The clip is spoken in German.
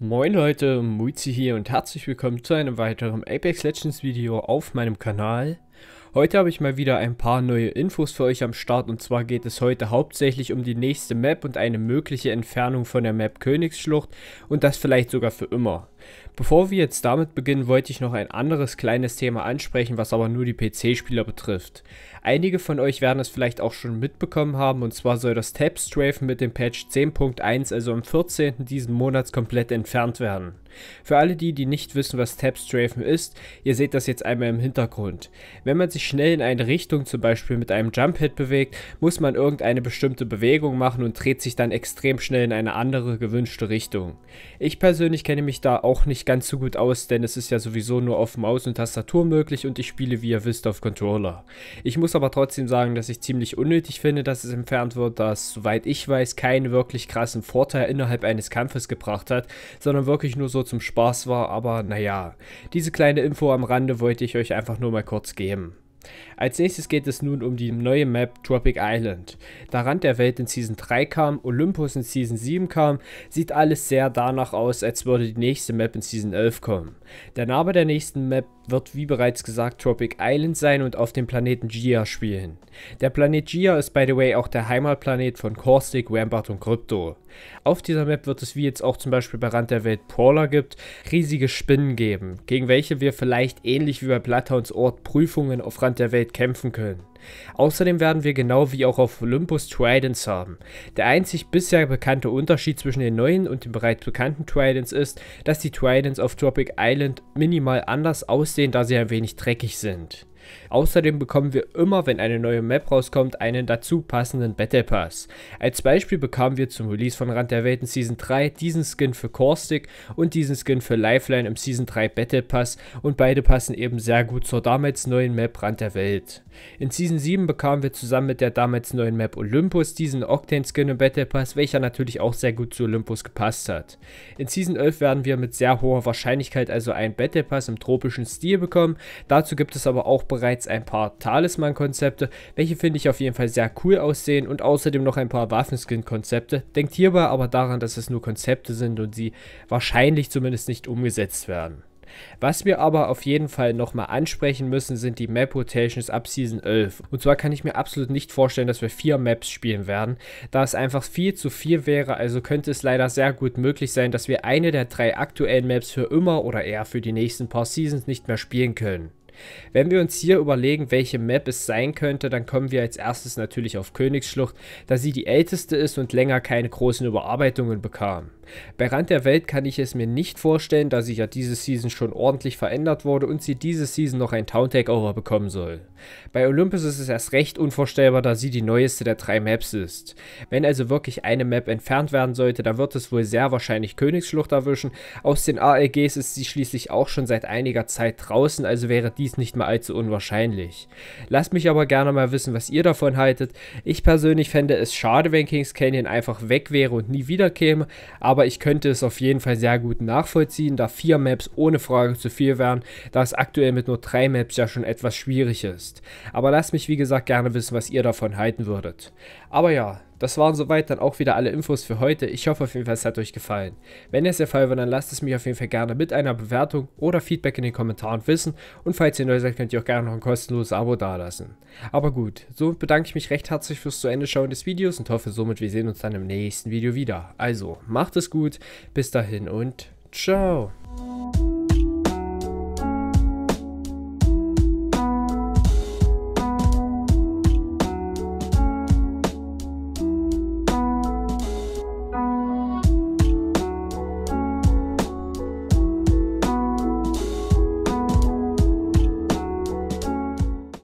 Moin Leute, Muizi hier und herzlich willkommen zu einem weiteren Apex Legends Video auf meinem Kanal. Heute habe ich mal wieder ein paar neue Infos für euch am Start und zwar geht es heute hauptsächlich um die nächste Map und eine mögliche Entfernung von der Map Königsschlucht und das vielleicht sogar für immer. Bevor wir jetzt damit beginnen, wollte ich noch ein anderes kleines Thema ansprechen, was aber nur die PC-Spieler betrifft. Einige von euch werden es vielleicht auch schon mitbekommen haben und zwar soll das Tab Strafen mit dem Patch 10.1, also am 14. diesen Monats komplett entfernt werden. Für alle die, die nicht wissen, was Tapstrafen ist, ihr seht das jetzt einmal im Hintergrund. Wenn man sich schnell in eine Richtung zum Beispiel mit einem Jump Hit bewegt, muss man irgendeine bestimmte Bewegung machen und dreht sich dann extrem schnell in eine andere gewünschte Richtung. Ich persönlich kenne mich da auch nicht ganz so gut aus, denn es ist ja sowieso nur auf Maus und Tastatur möglich und ich spiele, wie ihr wisst, auf Controller. Ich muss aber trotzdem sagen, dass ich ziemlich unnötig finde, dass es entfernt wird, da es, soweit ich weiß, keinen wirklich krassen Vorteil innerhalb eines Kampfes gebracht hat, sondern wirklich nur so zum Spaß war, aber naja, diese kleine Info am Rande wollte ich euch einfach nur mal kurz geben. Als nächstes geht es nun um die neue Map Tropic Island. Da Rand der Welt in Season 3 kam, Olympus in Season 7 kam, sieht alles sehr danach aus, als würde die nächste Map in Season 11 kommen. Der Name der nächsten Map wird wie bereits gesagt Tropic Island sein und auf dem Planeten Gia spielen. Der Planet Gia ist by the way auch der Heimatplanet von Caustic, Rampart und Crypto. Auf dieser Map wird es wie jetzt auch zum Beispiel bei Rand der Welt Paula gibt, riesige Spinnen geben, gegen welche wir vielleicht ähnlich wie bei Bloodhounds Ort Prüfungen auf Rand der Welt kämpfen können. Außerdem werden wir genau wie auch auf Olympus Tridents haben. Der einzig bisher bekannte Unterschied zwischen den neuen und den bereits bekannten Tridents ist, dass die Tridents auf Tropic Island minimal anders aussehen, da sie ein wenig dreckig sind. Außerdem bekommen wir immer, wenn eine neue Map rauskommt, einen dazu passenden Battle Pass. Als Beispiel bekamen wir zum Release von Rand der Welten Season 3 diesen Skin für Caustic und diesen Skin für Lifeline im Season 3 Battle Pass und beide passen eben sehr gut zur damals neuen Map Rand der Welt. In Season 7 bekamen wir zusammen mit der damals neuen Map Olympus diesen Octane Skin im Battle Pass, welcher natürlich auch sehr gut zu Olympus gepasst hat. In Season 11 werden wir mit sehr hoher Wahrscheinlichkeit also einen Battle Pass im tropischen Stil bekommen, dazu gibt es aber auch bereits bereits ein paar Talisman-Konzepte, welche finde ich auf jeden Fall sehr cool aussehen und außerdem noch ein paar Waffenskin-Konzepte. Denkt hierbei aber daran, dass es nur Konzepte sind und sie wahrscheinlich zumindest nicht umgesetzt werden. Was wir aber auf jeden Fall nochmal ansprechen müssen, sind die Map Rotations ab Season 11. Und zwar kann ich mir absolut nicht vorstellen, dass wir vier Maps spielen werden, da es einfach viel zu viel wäre, also könnte es leider sehr gut möglich sein, dass wir eine der drei aktuellen Maps für immer oder eher für die nächsten paar Seasons nicht mehr spielen können. Wenn wir uns hier überlegen, welche Map es sein könnte, dann kommen wir als erstes natürlich auf Königsschlucht, da sie die älteste ist und länger keine großen Überarbeitungen bekam. Bei Rand der Welt kann ich es mir nicht vorstellen, da sie ja diese Season schon ordentlich verändert wurde und sie diese Season noch ein Town Takeover bekommen soll. Bei Olympus ist es erst recht unvorstellbar, da sie die neueste der drei Maps ist. Wenn also wirklich eine Map entfernt werden sollte, dann wird es wohl sehr wahrscheinlich Königsschlucht erwischen. Aus den ALGs ist sie schließlich auch schon seit einiger Zeit draußen, also wäre die dies nicht mehr allzu unwahrscheinlich. Lasst mich aber gerne mal wissen, was ihr davon haltet. Ich persönlich fände es schade, wenn Kings Canyon einfach weg wäre und nie wiederkäme, aber ich könnte es auf jeden Fall sehr gut nachvollziehen, da vier Maps ohne Frage zu viel wären, da es aktuell mit nur drei Maps ja schon etwas schwierig ist. Aber lasst mich wie gesagt gerne wissen, was ihr davon halten würdet. Aber ja, das waren soweit dann auch wieder alle Infos für heute. Ich hoffe auf jeden Fall, es hat euch gefallen. Wenn es der Fall war, dann lasst es mich auf jeden Fall gerne mit einer Bewertung oder Feedback in den Kommentaren wissen. Und falls ihr neu seid, könnt ihr auch gerne noch ein kostenloses Abo dalassen. Aber gut, so bedanke ich mich recht herzlich fürs zu Ende schauen des Videos und hoffe somit, wir sehen uns dann im nächsten Video wieder. Also, macht es gut, bis dahin und ciao.